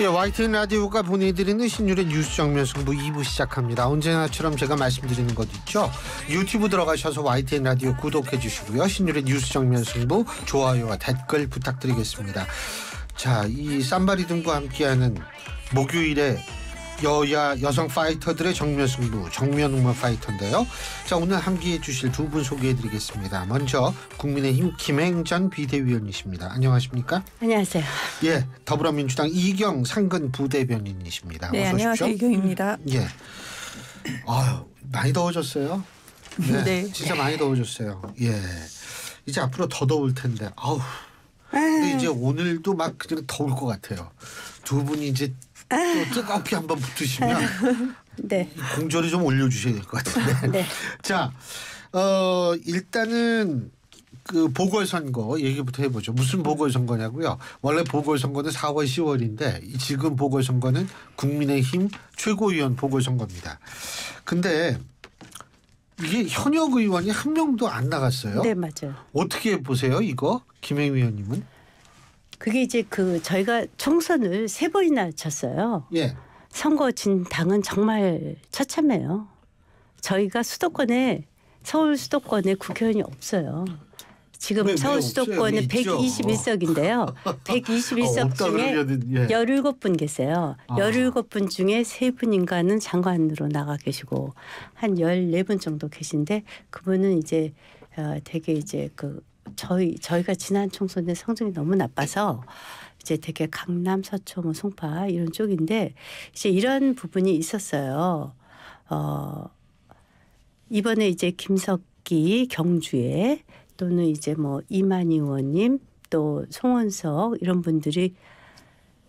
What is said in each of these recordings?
예, YTN 라디오가 보내드리는 신율의 뉴스 정면 승부 2부 시작합니다. 언제나처럼 제가 말씀드리는 것 있죠. 유튜브 들어가셔서 YTN 라디오 구독해 주시고요. 신율의 뉴스 정면 승부 좋아요와 댓글 부탁드리겠습니다. 자, 이 쌈바리 등과 함께하는 목요일에 여야 여성 파이터들의 정면 승부 정면 응모 파이터인데요. 자 오늘 함께해 주실 두 분 소개해드리겠습니다. 먼저 국민의힘 김행 전 비대위원이십니다. 안녕하십니까? 안녕하세요. 예, 더불어민주당 이경 상근 부대변인이십니다. 네, 어서 오십시오. 안녕하세요. 이경입니다. 음, 예. 아유 많이 더워졌어요. 네, 네. 진짜 많이 더워졌어요. 예. 이제 앞으로 더 더울 텐데 아우 근데 예. 이제 오늘도 막 그냥 더울 것 같아요. 두 분이 이제 아. 뜨겁게 한 번 붙으시면 네. 공조를 좀 올려주셔야 될 것 같은데. 네. 자, 어, 일단은 그 보궐선거 얘기부터 해보죠. 무슨 보궐선거냐고요? 원래 보궐선거는 4월 10월인데 지금 보궐선거는 국민의힘 최고위원 보궐선거입니다. 근데 이게 현역 의원이 한 명도 안 나갔어요. 네, 맞아요. 어떻게 보세요, 이거? 김행 위원님은? 그게 이제 그 저희가 총선을 세 번이나 쳤어요. 예. 선거 진 당은 정말 처참해요. 저희가 수도권에 서울 수도권에 국회의원이 없어요. 지금 네, 네 서울 네, 수도권은 네, 121석인데요. 121석 어, 중에 어, 예. 17분 계세요. 아. 17분 중에 3분인가는 장관으로 나가 계시고 한 14분 정도 계신데 그분은 이제 어, 되게 이제 그 저희 저희가 지난 총선 때 성적이 너무 나빠서 이제 되게 강남, 서초, 뭐 송파 이런 쪽인데 이제 이런 부분이 있었어요. 어 이번에 이제 김석기 경주에 또는 이제 뭐 이만희 의원님 또 송원석 이런 분들이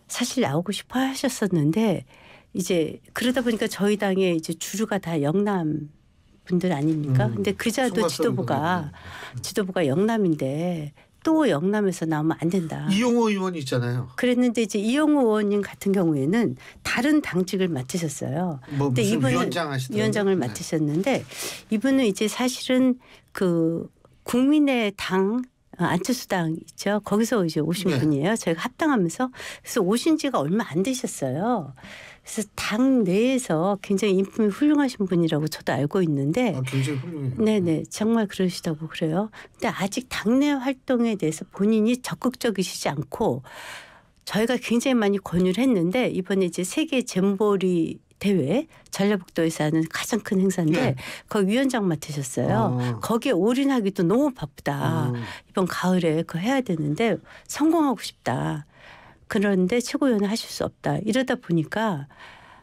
사실 나오고 싶어 하셨었는데 이제 그러다 보니까 저희 당의 이제 주류가 다 영남 분들 아닙니까? 음, 근데 그자도 지도부가 분들. 지도부가 영남인데 또 영남에서 나오면 안 된다. 이용호 의원 있잖아요. 그랬는데 이제 이용호 의원님 같은 경우에는 다른 당직을 맡으셨어요. 뭐 근데 이분은 위원장 을 네. 맡으셨는데 이분은 이제 사실은 그 국민의 당 어, 안철수 당 있죠. 거기서 이제 오신 네. 분이에요. 저희가 합당하면서 그래서 오신 지가 얼마 안 되셨어요. 그래서 당 내에서 굉장히 인품이 훌륭하신 분이라고 저도 알고 있는데 아, 굉장히 훌륭해요. 네네 정말 그러시다고 그래요. 근데 아직 당내 활동에 대해서 본인이 적극적이시지 않고 저희가 굉장히 많이 권유를 했는데 이번에 이제 세계 잼보리 대회 전라북도에서 하는 가장 큰 행사인데 네. 예. 거 위원장 맡으셨어요. 아. 거기에 올인하기도 너무 바쁘다. 음. 이번 가을에 그 해야 되는데 성공하고 싶다. 그런데 최고위원을 하실 수 없다. 이러다 보니까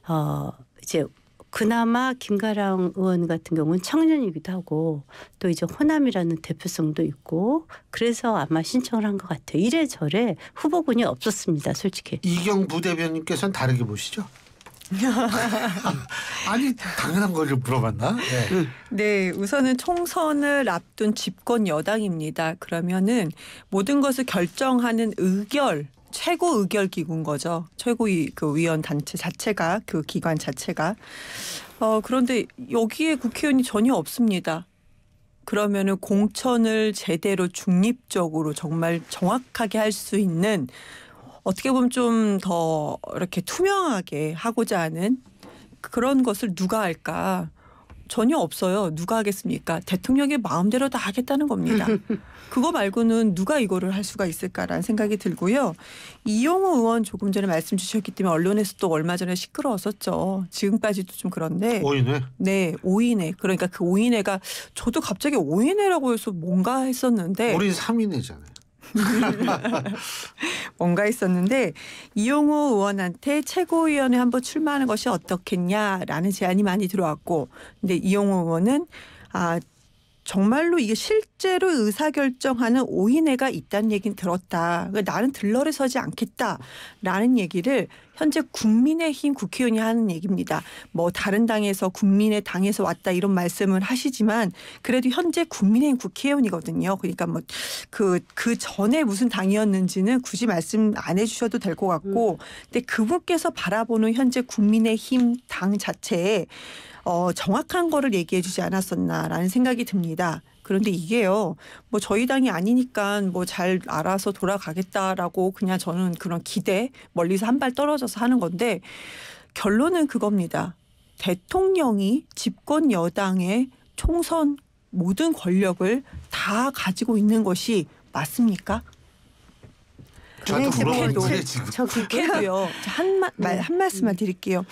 어 이제 그나마 김가랑 의원 같은 경우는 청년이기도 하고 또 이제 호남이라는 대표성도 있고 그래서 아마 신청을 한 것 같아요. 이래저래 후보군이 없었습니다. 솔직히. 이경부 대변인께서는 다르게 보시죠? 아니 당연한 걸 물어봤나? 네. 네, 우선은 총선을 앞둔 집권 여당입니다. 그러면은 모든 것을 결정하는 의결 최고 의결 기구인 거죠. 최고위 그 위원 단체 자체가 그 기관 자체가 어 그런데 여기에 국회의원이 전혀 없습니다. 그러면은 공천을 제대로 중립적으로 정말 정확하게 할 수 있는 어떻게 보면 좀 더 이렇게 투명하게 하고자 하는 그런 것을 누가 할까? 전혀 없어요. 누가 하겠습니까? 대통령의 마음대로 다 하겠다는 겁니다. 그거 말고는 누가 이거를 할 수가 있을까라는 생각이 들고요. 이용호 의원 조금 전에 말씀 주셨기 때문에 언론에서 도 얼마 전에 시끄러웠었죠. 지금까지도 좀 그런데. 오인회? 네. 오인회. 그러니까 그 오인회가 저도 갑자기 오인회라고 해서 뭔가 했었는데. 우리 3인회잖아요. 뭔가 있었는데 이용호 의원한테 최고위원회 한번 출마하는 것이 어떻겠냐라는 제안이 많이 들어왔고 근데 이용호 의원은 아 정말로 이게 실제로 의사결정하는 오인회가 있다는 얘기는 들었다. 그러니까 나는 들러리 서지 않겠다라는 얘기를 현재 국민의힘 국회의원이 하는 얘기입니다. 뭐 다른 당에서 국민의 당에서 왔다 이런 말씀을 하시지만 그래도 현재 국민의힘 국회의원이거든요. 그러니까 뭐 그그 그 전에 무슨 당이었는지는 굳이 말씀 안 해주셔도 될 것 같고, 음. 근데 그분께서 바라보는 현재 국민의힘 당 자체에 어, 정확한 거를 얘기해주지 않았었나라는 생각이 듭니다. 그런데 이게요, 뭐 저희 당이 아니니까 뭐잘 알아서 돌아가겠다라고 그냥 저는 그런 기대 멀리서 한 발 떨어져서 하는 건데 결론은 그겁니다. 대통령이 집권 여당의 총선 모든 권력을 다 가지고 있는 것이 맞습니까? 저한테 물어보는 거예요 지금. 저 국회도요. 한, 마, 한 말씀만 드릴게요.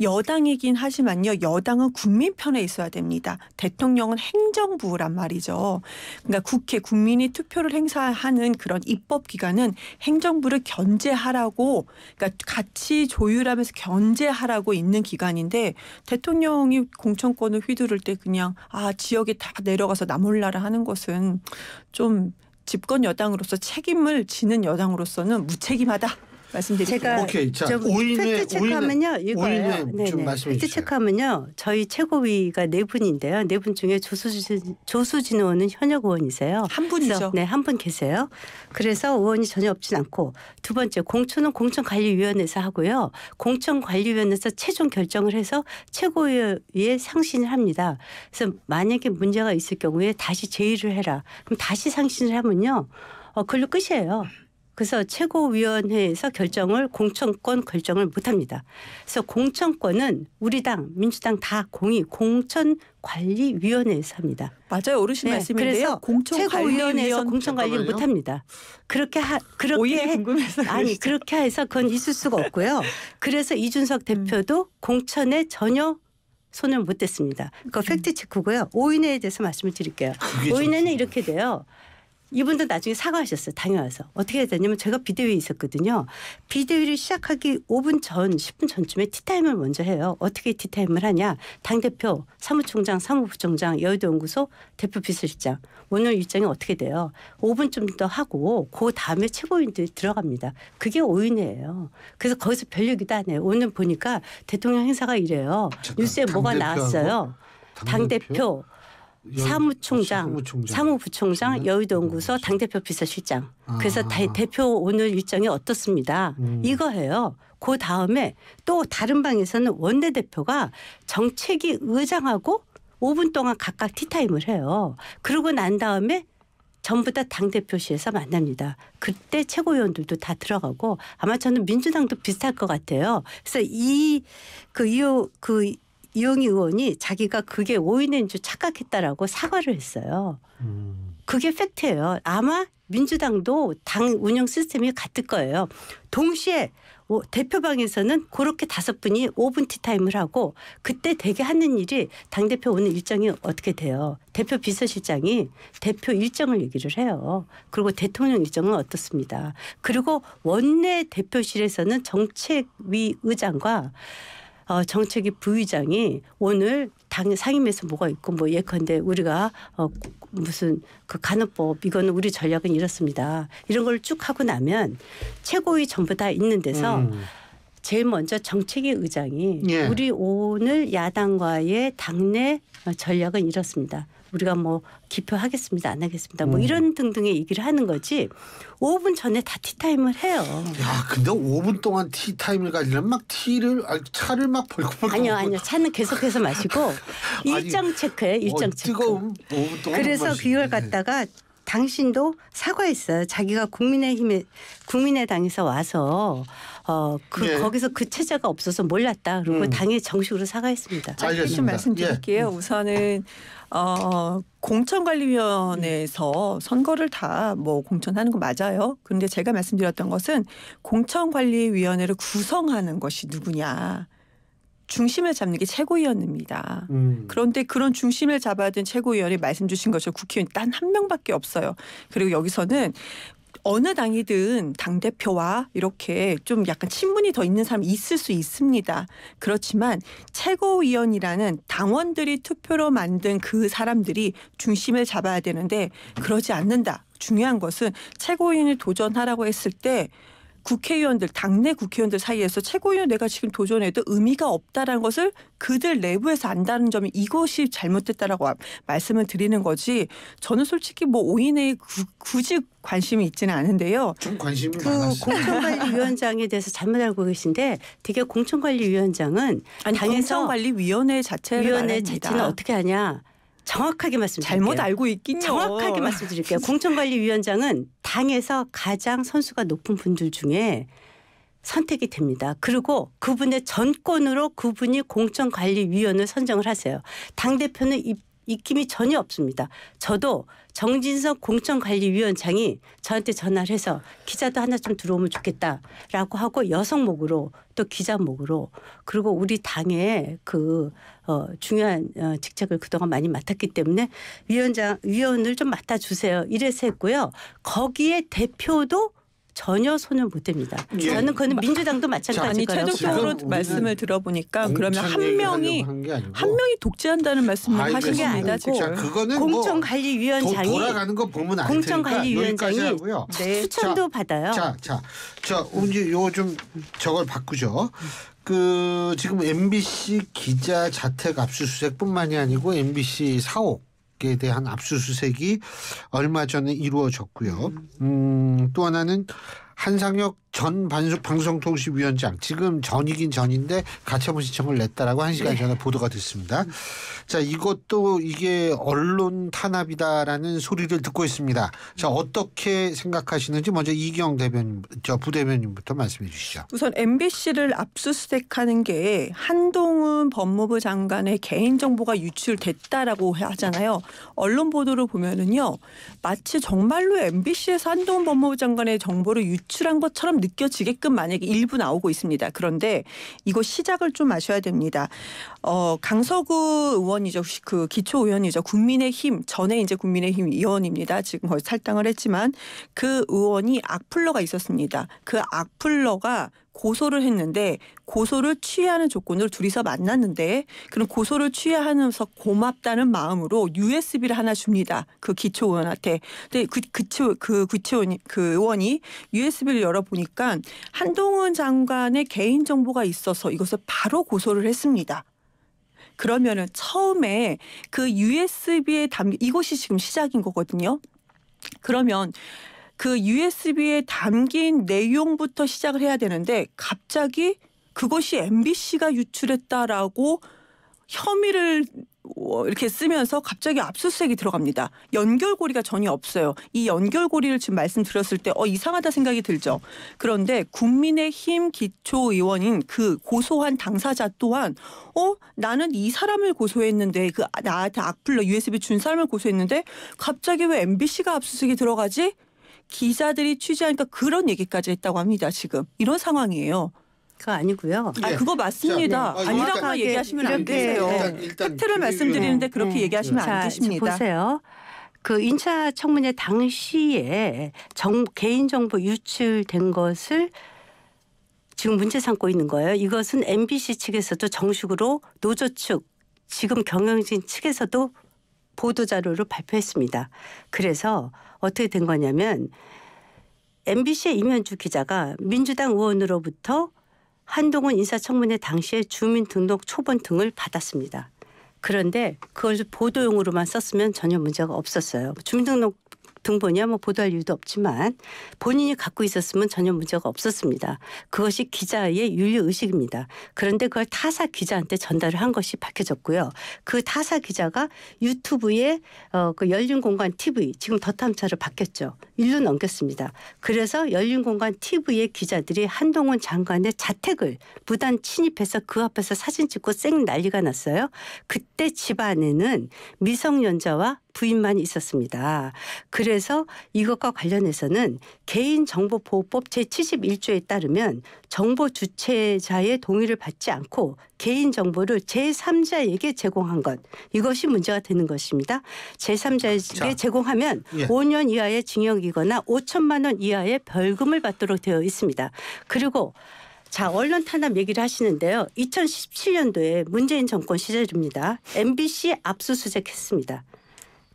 여당이긴 하지만요. 여당은 국민 편에 있어야 됩니다. 대통령은 행정부란 말이죠. 그러니까 국회 국민이 투표를 행사하는 그런 입법 기관은 행정부를 견제하라고 그러니까 같이 조율하면서 견제하라고 있는 기관인데 대통령이 공천권을 휘두를 때 그냥 아 지역에 다 내려가서 나 몰라라 하는 것은 좀 집권 여당으로서 책임을 지는 여당으로서는 무책임하다. 말씀드릴게요. 제가 오케이. 자, 오인 체크하면요. 이거예요. 팩트 체크하면요. 저희 최고위가 네 분인데요. 네 분 중에 조수진 조수진 의원은 현역 의원이세요. 한 분이죠. 네, 한 분 계세요. 그래서 의원이 전혀 없진 않고 두 번째 공천은 공천관리위원회에서 하고요. 공천관리위원회에서 최종 결정을 해서 최고위에 상신을 합니다. 그래서 만약에 문제가 있을 경우에 다시 제의를 해라. 그럼 다시 상신을 하면요. 어, 글로 끝이에요. 그래서 최고위원회에서 결정을 공천권 결정을 못합니다. 그래서 공천권은 우리 당 민주당 다 공이 공천 관리위원회에서 합니다. 맞아요 어르신 네, 말씀인데요. 그래서 최고위원회에서 공천관리 못합니다. 그렇게 하 그렇게 해, 아니 그렇게 해서 그건 있을 수가 없고요. 그래서 이준석 음. 대표도 음. 공천에 전혀 손을 못 댔습니다. 그 음. 팩트 체크고요. 오인회에 대해서 말씀을 드릴게요. 오인회는 이렇게 돼요. 이분도 나중에 사과하셨어요. 당연해서. 어떻게 해야 되냐면 제가 비대위에 있었거든요. 비대위를 시작하기 5분 전, 10분 전쯤에 티타임을 먼저 해요. 어떻게 티타임을 하냐. 당대표, 사무총장, 사무부총장, 여의도연구소, 대표 비서실장. 오늘 일정이 어떻게 돼요? 5분쯤 더 하고 그 다음에 최고인들이 들어갑니다. 그게 5인회예요. 그래서 거기서 별 얘기도 안 해요. 오늘 보니까 대통령 행사가 이래요. 뉴스에 뭐가 나왔어요. 당대표, 당대표 사무총장, 아, 사무총장. 상무부총장 네. 여의도연구소 음. 당대표 비서실장. 아. 그래서 다, 대, 표 오늘 일정이 어떻습니다. 음. 이거예요. 그 다음에 또 다른 방에서는 원내대표가 정책이 의장하고 5분 동안 각각 티타임을 해요. 그러고 난 다음에 전부 다 당대표실에서 만납니다. 그때 최고위원들도 다 들어가고 아마 저는 민주당도 비슷할 것 같아요. 그래서 이, 그, 이후, 그 이용희 의원이 자기가 그게 오인인 줄 착각했다라고 사과를 했어요. 음. 그게 팩트예요. 아마 민주당도 당 운영 시스템이 같을 거예요. 동시에 대표방에서는 그렇게 다섯 분이 5분 티타임을 하고 그때 되게 하는 일이 당대표 오늘 일정이 어떻게 돼요. 대표 비서실장이 대표 일정을 얘기를 해요. 그리고 대통령 일정은 어떻습니다. 그리고 원내 대표실에서는 정책위 의장과 어, 정책위 부의장이 오늘 당 상임위에서 뭐가 있고 뭐 예컨대 우리가 어, 무슨 그 간호법 이거는 우리 전략은 이렇습니다. 이런 걸 쭉 하고 나면 최고위 전부 다 있는 데서 음. 제일 먼저 정책위 의장이 예. 우리 오늘 야당과의 당내 전략은 이렇습니다. 우리가 뭐 기표하겠습니다 안 하겠습니다 뭐 음. 이런 등등의 얘기를 하는 거지 5분 전에 다 티타임을 해요. 야 근데 5분 동안 티타임을 가지면막 티를 아, 차를 막 벌컥벌컥 아니요 아니요 차는 계속해서 마시고 일정 체크해 어, 일정 어, 체크. 그래서 그걸 갖다가 당신도 사과했어요. 자기가 국민의힘에 국민의당에서 와서 어그 예. 거기서 그 체제가 없어서 몰랐다. 그리고 음. 당일 정식으로 사과했습니다. 짧게 좀 말씀드릴게요. 예. 우선은 어, 공천관리위원회에서 선거를 다 뭐 공천하는 거 맞아요. 그런데 제가 말씀드렸던 것은 공천관리위원회를 구성하는 것이 누구냐. 중심을 잡는 게 최고위원입니다. 음. 그런데 그런 중심을 잡아야 된 최고위원이 말씀 주신 것처럼 국회의원 단한 명밖에 없어요. 그리고 여기서는 어느 당이든 당 대표와 이렇게 좀 약간 친분이 더 있는 사람이 있을 수 있습니다. 그렇지만 최고위원이라는 당원들이 투표로 만든 그 사람들이 중심을 잡아야 되는데 그러지 않는다. 중요한 것은 최고위원이 도전하라고 했을 때 국회의원들 당내 국회의원들 사이에서 최고위원 내가 지금 도전해도 의미가 없다라는 것을 그들 내부에서 안다는 점이 이것이 잘못됐다라고 아, 말씀을 드리는 거지 저는 솔직히 뭐 오인의 굳이 관심이 있지는 않은데요. 좀 관심이 그 공청관리위원장에 대해서 잘못 알고 계신데 되게 공청관리위원장은 아니, 당에서 공청관리위원회 자체를 위원회 말합니다. 자체는 어떻게 하냐 정확하게 말씀드릴게요. 잘못 알고 있긴요. 정확하게 말씀드릴게요. 공천관리위원장은 당에서 가장 선수가 높은 분들 중에 선택이 됩니다. 그리고 그분의 전권으로 그분이 공천관리위원을 선정을 하세요. 당대표는 입 익힘이 전혀 없습니다. 저도 정진석 공천관리위원장이 저한테 전화를 해서 기자도 하나 좀 들어오면 좋겠다라고 하고 여성목으로 또 기자목으로 그리고 우리 당의 그 어, 중요한 어, 직책을 그동안 많이 맡았기 때문에 위원장 위원을 좀 맡아주세요 이래서 했고요. 거기에 대표도 전혀 손을 못댑니다 예. 저는 그는 민주당도 마찬가지 최종적으로 말씀을 들어보니까 그러면 한 명이 한 명이 독재한다는 말씀을 아 하신 게 아니고 공정관리위원장이 뭐 돌아가는 거 보면 알 공정관리위원장이 네. 추천도 자, 받아요. 자, 자, 자, 이제 요좀 저걸 바꾸죠. 그 지금 MBC 기자 자택 압수수색뿐만이 아니고 MBC 사옥 에 대한 압수수색이 얼마 전에 이루어졌고요. 음, 음 또 하나는 한상혁 전 반숙 방송통신위원장 지금 전이긴 전인데 가처분 신청을 냈다라고 한 시간 전에 네. 보도가 됐습니다. 자 이것도 이게 언론 탄압이다라는 소리를 듣고 있습니다. 자 어떻게 생각하시는지 먼저 이경 대변인 저 부대변인부터 말씀해 주시죠. 우선 MBC를 압수수색하는 게 한동훈 법무부 장관의 개인 정보가 유출됐다라고 하잖아요. 언론 보도를 보면은요 마치 정말로 MBC에서 한동훈 법무부 장관의 정보를 유출한 것처럼. 느껴지게끔 만약에 일부 나오고 있습니다. 그런데 이거 시작을 좀 아셔야 됩니다. 어, 강서구 의원이죠. 그 기초 의원이죠. 국민의힘 전에 이제 국민의힘 의원입니다. 지금 거의 탈당을 했지만 그 의원이 악플러가 있었습니다. 그 악플러가 고소를 했는데 고소를 취하는 조건으로 둘이서 만났는데 그럼 고소를 취하면서 고맙다는 마음으로 USB를 하나 줍니다. 그 기초 의원한테. 근데 그 기초 그 구체 의원이, 그 의원이 USB를 열어 보니까 한동훈 장관의 개인 정보가 있어서 이것을 바로 고소를 했습니다. 그러면은 처음에 그 USB에 담 이것이 지금 시작인 거거든요. 그러면 그 USB에 담긴 내용부터 시작을 해야 되는데 갑자기 그것이 MBC가 유출했다라고 혐의를 어, 이렇게 쓰면서 갑자기 압수수색이 들어갑니다. 연결고리가 전혀 없어요. 이 연결고리를 지금 말씀드렸을 때 어 이상하다 생각이 들죠. 그런데 국민의힘 기초의원인 그 고소한 당사자 또한 어 나는 이 사람을 고소했는데 그 아, 나한테 악플로 USB 준 사람을 고소했는데 갑자기 왜 MBC가 압수수색이 들어가지? 기자들이 취재하니까 그런 얘기까지 했다고 합니다. 지금 이런 상황이에요. 그거 아니고요. 아 예. 그거 맞습니다. 자, 네. 아니라고 아, 얘기하시면 안 되세요. 네. 팩트를 그 말씀드리는데 그렇게 네. 얘기하시면 자, 안 되십니다. 보세요. 그 인차 청문회 당시에 정, 개인정보 유출된 것을 지금 문제 삼고 있는 거예요. 이것은 MBC 측에서도 정식으로 노조 측, 지금 경영진 측에서도 보도자료를 발표했습니다. 그래서 어떻게 된 거냐면 MBC의 이면주 기자가 민주당 의원으로부터 한동훈 인사청문회 당시에 주민등록 초본 등을 받았습니다. 그런데 그걸 보도용으로만 썼으면 전혀 문제가 없었어요. 주민등록 등본이야 뭐 보도할 이유도 없지만 본인이 갖고 있었으면 전혀 문제가 없었습니다. 그것이 기자의 윤리의식입니다. 그런데 그걸 타사 기자한테 전달을 한 것이 밝혀졌고요. 그 타사 기자가 유튜브에 어, 그 열린 공간 TV 지금 더 탐사로 바뀌었죠. 일로 넘겼습니다. 그래서 열린공간 TV의 기자들이 한동훈 장관의 자택을 무단 침입해서 그 앞에서 사진 찍고 쌩 난리가 났어요. 그때 집 안에는 미성년자와 부인만 있었습니다. 그래서 이것과 관련해서는 개인정보보호법 제71조에 따르면 정보 주체자의 동의를 받지 않고 개인 정보를 제3자에게 제공한 것 이것이 문제가 되는 것입니다. 제3자에게 자, 제공하면 예. 5년 이하의 징역이거나 5천만 원 이하의 벌금을 받도록 되어 있습니다. 그리고 자, 언론 탄압 얘기를 하시는데요. 2017년도에 문재인 정권 시절입니다. MBC 압수수색했습니다.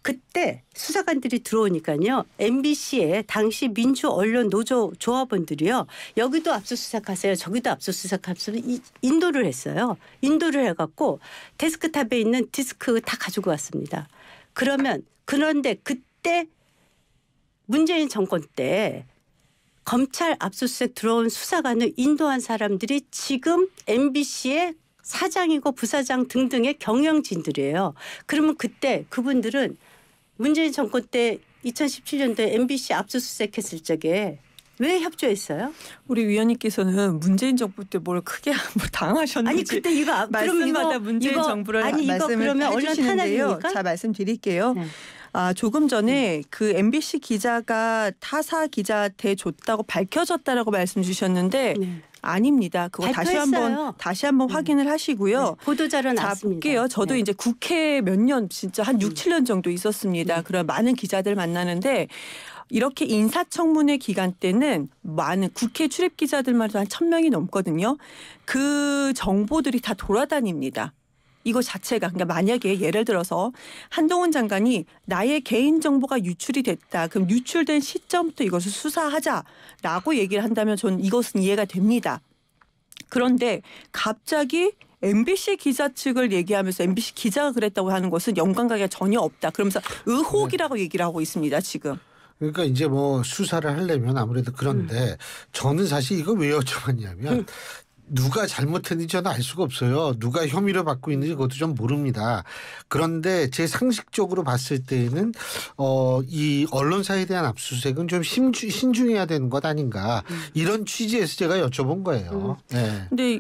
그때 수사관들이 들어오니까요. MBC의 당시 민주 언론 노조 조합원들이요. 여기도 압수수색하세요. 저기도 압수수색하세요. 인도를 했어요. 인도를 해갖고 데스크탑에 있는 디스크 다 가지고 왔습니다. 그러면 그런데 그때 문재인 정권 때 검찰 압수수색 들어온 수사관을 인도한 사람들이 지금 MBC의 사장이고 부사장 등등의 경영진들이에요. 그러면 그때 그분들은 문재인 정권 때 2017년도에 MBC 압수수색했을 적에 왜 협조했어요? 우리 위원님께서는 문재인 정부 때 뭘 크게 뭐 당하셨는지 아니 그때 이거 아, 말씀마다 문재인 이거, 정부를 아니, 이거 말씀을 그러면 해주시는데요. 자 말씀드릴게요. 네. 아, 조금 전에 그 MBC 기자가 타사 기자한테 줬다고 밝혀졌다라고 말씀 주셨는데 네. 아닙니다. 그거 발표했어요. 다시 한번 다시 한번 네. 확인을 하시고요. 네. 보도자료 나왔습니다. 볼게요. 저도 네. 이제 국회 몇 년 진짜 한 6, 7년 음. 정도 있었습니다. 네. 그런 많은 기자들 만나는데 이렇게 인사청문회 기간 때는 많은 국회 출입 기자들만 해도 한 천명이 넘거든요. 그 정보들이 다 돌아다닙니다. 이거 자체가 그러니까 만약에 예를 들어서 한동훈 장관이 나의 개인 정보가 유출이 됐다. 그럼 유출된 시점부터 이것을 수사하자라고 얘기를 한다면 저는 이것은 이해가 됩니다. 그런데 갑자기 MBC 기자 측을 얘기하면서 MBC 기자가 그랬다고 하는 것은 연관관계가 전혀 없다. 그러면서 의혹이라고 네. 얘기를 하고 있습니다. 지금. 그러니까 이제 뭐 수사를 하려면 아무래도 그런데 음. 저는 사실 이거 왜 여쭤봤냐면 음. 누가 잘못했는지 저는 알 수가 없어요. 누가 혐의를 받고 있는지 그것도 좀 모릅니다. 그런데 제 상식적으로 봤을 때에는 어, 이 언론사에 대한 압수수색은 좀 심주, 신중해야 되는 것 아닌가 음. 이런 취지에서 제가 여쭤본 거예요. 음. 네. 근데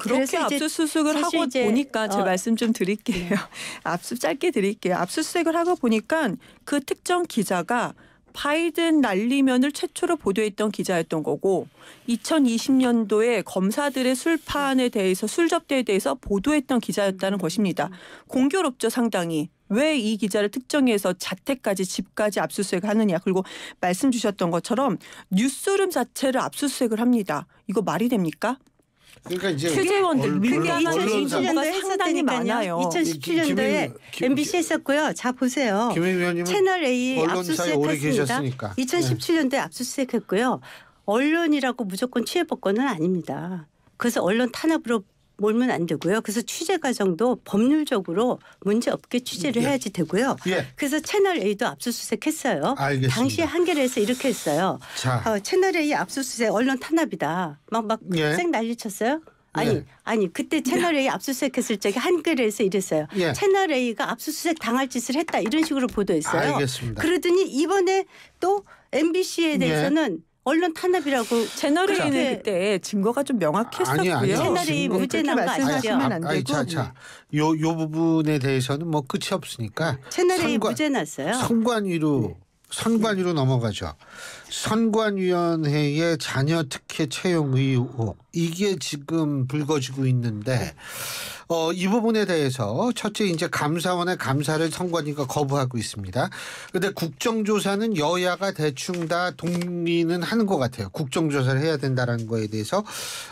그렇게 압수수색을 하고 보니까 어. 제 말씀 좀 드릴게요. 네. 압수 짧게 드릴게요. 압수수색을 하고 보니까 그 특정 기자가 바이든 날리면을 최초로 보도했던 기자였던 거고 2020년도에 검사들의 술판에 대해서 술접대에 대해서 보도했던 기자였다는 것입니다. 공교롭죠 상당히. 왜 이 기자를 특정해서 자택까지 집까지 압수수색을 하느냐. 그리고 말씀 주셨던 것처럼 뉴스룸 자체를 압수수색을 합니다. 이거 말이 됩니까? 그러니까 이제 취재원들 그게 2017년도에 했었다니 많아요. 2017년도에 예, MBC 했었고요. 자 보세요. 채널 A 압수수색했습니다. 2017년도에 압수수색했고요. 언론이라고 무조건 취해법권은 아닙니다. 그래서 언론 탄압으로 몰면 안 되고요. 그래서 취재 과정도 법률적으로 문제 없게 취재를 예. 해야지 되고요. 예. 그래서 채널 A도 압수수색했어요. 알겠습니다. 당시에 한겨레에서 이렇게 했어요. 어, 채널 A 압수수색 언론 탄압이다. 막막 예. 쌩 난리쳤어요. 아니 예. 아니 그때 채널 A 네. 압수수색했을 적에 한겨레에서 이랬어요. 예. 채널 A가 압수수색 당할 짓을 했다 이런 식으로 보도했어요. 알겠습니다. 그러더니 이번에 또 MBC에 예. 대해서는 언론 탄압이라고 채널A는 그때 증거가 좀 명확했었고요. 채널A 무죄난 거죠 자, 네. 요, 요 부분에 대해서는 뭐 끝이 없으니까. 채널A 무죄 났어요. 선관위로 선관위로 넘어가죠. 선관위원회의 자녀 특혜 채용 의혹 이게 지금 불거지고 있는데 어, 이 부분에 대해서 첫째 이제 감사원의 감사를 선관위가 거부하고 있습니다. 근데 국정조사는 여야가 대충 다 동의는 하는 것 같아요. 국정조사를 해야 된다라는 거에 대해서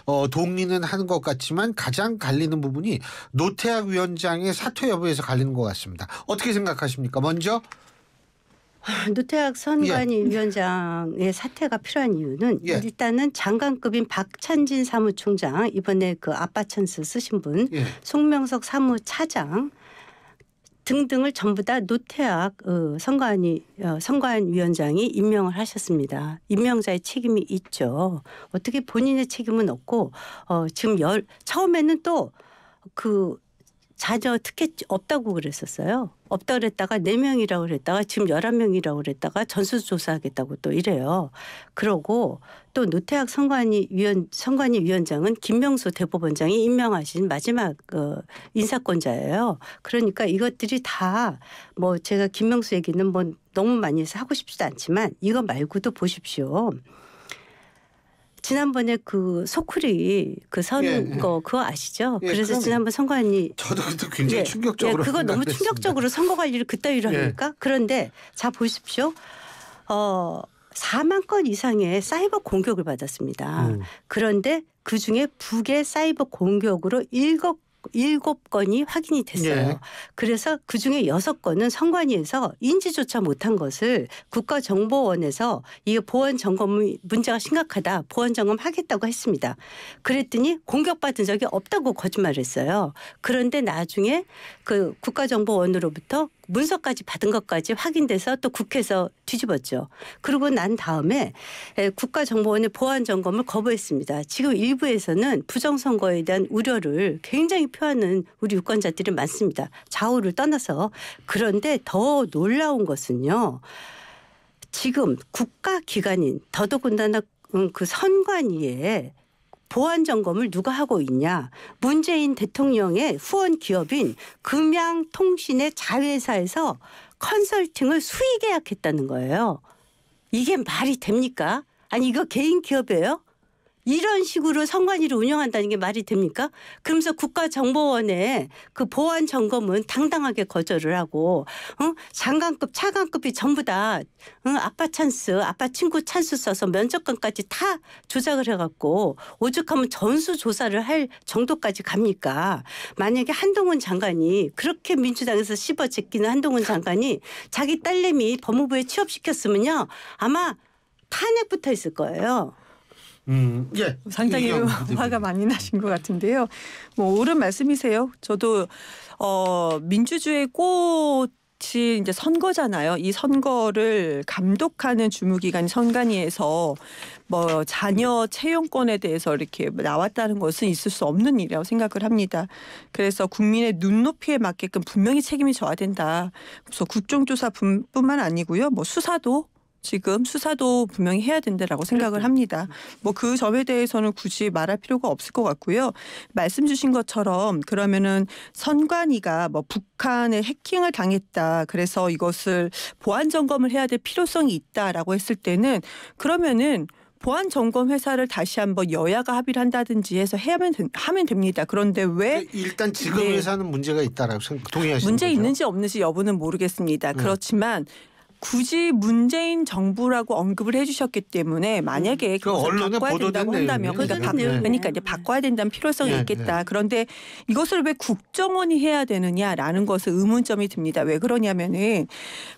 어, 동의는 하는 것 같지만 가장 갈리는 부분이 노태학 위원장의 사퇴 여부에서 갈리는 것 같습니다. 어떻게 생각하십니까? 먼저 노태학 선관위 예. 위원장의 사퇴가 필요한 이유는 예. 일단은 장관급인 박찬진 사무총장 이번에 그 아빠 찬스 쓰신 분 예. 송명석 사무차장 등등을 전부 다 노태학 어, 선관위 어, 선관 위원장이 임명을 하셨습니다. 임명자의 책임이 있죠. 어떻게 본인의 책임은 없고 어, 지금 열 처음에는 또그 자저 특혜 없다고 그랬었어요. 없다 그랬다가 네명이라고 그랬다가 지금 열한 명이라고 그랬다가 전수조사하겠다고 또 이래요. 그러고 또 노태학 선관위 위원 선관위 위원장은 김명수 대법원장이 임명하신 마지막 그 인사권자예요. 그러니까 이것들이 다 뭐 제가 김명수 얘기는 뭐 너무 많이 해서 하고 싶지도 않지만 이거 말고도 보십시오. 지난번에 그 소쿠리 그 선거 예, 예. 그거 아시죠? 예, 그래서 지난번 선관위 저도 그 굉장히 예, 충격적으로 예, 그거 너무 충격적으로 선거 관리를 그따위로 하니까 그런데 자 보십시오. 어 4만 건 이상의 사이버 공격을 받았습니다. 음. 그런데 그 중에 북의 사이버 공격으로 7 일곱 건이 확인이 됐어요. 예. 그래서 그 중에 여섯 건은 선관위에서 인지조차 못한 것을 국가정보원에서 이 보안 점검 문제가 심각하다 보안 점검하겠다고 했습니다. 그랬더니 공격받은 적이 없다고 거짓말했어요. 그런데 나중에 그 국가정보원으로부터 문서까지 받은 음. 것까지 확인돼서 또 국회에서 뒤집었죠. 그리고 난 다음에 국가정보원의 보안 점검을 거부했습니다. 지금 일부에서는 부정선거에 대한 우려를 굉장히 표하는 우리 유권자들이 많습니다. 좌우를 떠나서 그런데 더 놀라운 것은요. 지금 국가기관인 더더군다나 그 선관위에 보안 점검을 누가 하고 있냐. 문재인 대통령의 후원 기업인 금양통신의 자회사에서 컨설팅을 수의 계약했다는 거예요. 이게 말이 됩니까? 아니 이거 개인 기업이에요? 이런 식으로 선관위를 운영한다는 게 말이 됩니까? 그러면서 국가정보원의 그 보안 점검은 당당하게 거절을 하고 어? 장관급 차관급이 전부 다 어? 아빠 찬스 아빠 친구 찬스 써서 면접관까지 다 조작을 해갖고 오죽하면 전수조사를 할 정도까지 갑니까? 만약에 한동훈 장관이 그렇게 민주당에서 씹어 제끼는 한동훈 장관이 자기 딸내미 법무부에 취업시켰으면요 아마 탄핵부터 있을 거예요. 음, 예. 상당히 예, 예. 화가 네, 네. 많이 나신 것 같은데요. 뭐 옳은 말씀이세요. 저도 어, 민주주의 꽃 같이 이제 선거잖아요. 이 선거를 감독하는 주무기관 선관위에서 뭐 자녀 채용권에 대해서 이렇게 나왔다는 것은 있을 수 없는 일이라고 생각을 합니다. 그래서 국민의 눈높이에 맞게끔 분명히 책임이 져야 된다. 그래서 국정조사뿐만 아니고요. 뭐 수사도 지금 수사도 분명히 해야 된다라고 생각을 합니다. 뭐그 음. 점에 대해서는 굳이 말할 필요가 없을 것 같고요. 말씀 주신 것처럼 그러면은 선관위가 뭐 북한에 해킹을 당했다. 그래서 이것을 보안 점검을 해야 될 필요성이 있다라고 했을 때는 그러면은 보안 점검 회사를 다시 한번 여야가 합의를 한다든지 해서 해야면 하면 됩니다. 그런데 왜 네, 일단 지금 네. 회사는 문제가 있다라고 동의하시는 문제 거죠? 있는지 없는지 여부는 모르겠습니다. 네. 그렇지만 굳이 문재인 정부라고 언급을 해주셨기 때문에 만약에 음, 그것을 바꿔야 된다고 한다면 그러니까, 바, 그러니까 이제 바꿔야 된다는 필요성이 네, 있겠다. 네. 그런데 이것을 왜 국정원이 해야 되느냐라는 것은 의문점이 듭니다. 왜 그러냐면은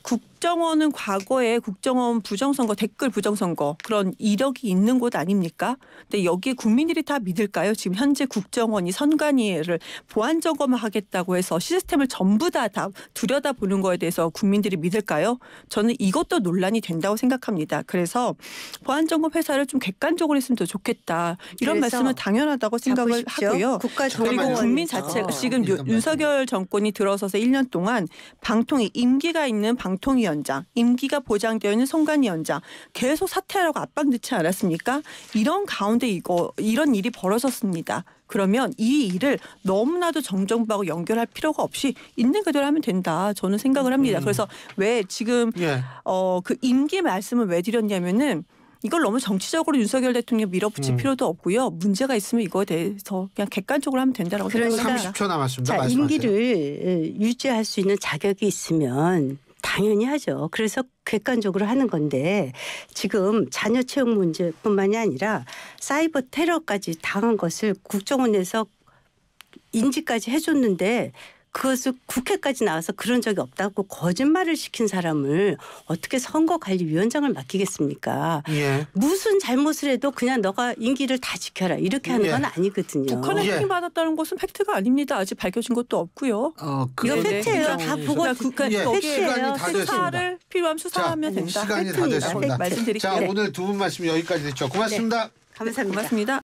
국 국정원은 과거에 국정원 부정선거 댓글 부정선거 그런 이력이 있는 곳 아닙니까? 근데 여기에 국민들이 다 믿을까요? 지금 현재 국정원이 선관위를 보안 점검 하겠다고 해서 시스템을 전부 다, 다 들여다보는 거에 대해서 국민들이 믿을까요? 저는 이것도 논란이 된다고 생각합니다. 그래서 보안 점검 회사를 좀 객관적으로 했으면 더 좋겠다. 이런 말씀은 당연하다고 생각을 하고요. 그리고 국민 자체가 아, 지금 윤석열 정권이 들어서서 1년 동안 방통위 임기가 있는 방통위 위원장, 임기가 보장되어 있는 송관 위원장 계속 사퇴하라고 압박 넣지 않았습니까? 이런 가운데 이거 이런 일이 벌어졌습니다. 그러면 이 일을 너무나도 정정부하고 연결할 필요가 없이 있는 그대로 하면 된다. 저는 생각을 합니다. 음. 그래서 왜 지금 예. 어그 임기 말씀을 왜 드렸냐면은 이걸 너무 정치적으로 윤석열 대통령 밀어붙일 음. 필요도 없고요. 문제가 있으면 이거에 대해서 그냥 객관적으로 하면 된다라고 그러니까 생각합니다. 30초 남았습니다. 자, 임기를 유지할 수 있는 자격이 있으면 당연히 하죠. 그래서 객관적으로 하는 건데 지금 자녀 채용 문제뿐만이 아니라 사이버 테러까지 당한 것을 국정원에서 인지까지 해줬는데 그것을 국회까지 나와서 그런 적이 없다고 거짓말을 시킨 사람을 어떻게 선거관리위원장을 맡기겠습니까? 예. 무슨 잘못을 해도 그냥 너가 임기를 다 지켜라 이렇게 하는 예. 건 아니거든요. 북한에 예. 해킹 받았다는 것은 팩트가 아닙니다. 아직 밝혀진 것도 없고요. 어, 그 이거 네, 네. 팩트예요. 다 보고 그러니까 예. 팩트예요. 수사를 필요하면 수사하면 자, 음, 된다. 시간이 팩트입니다. 다 됐습니다. 자 네. 오늘 두 분 말씀 여기까지 됐죠 고맙습니다. 네. 감사합니다. 고맙습니다.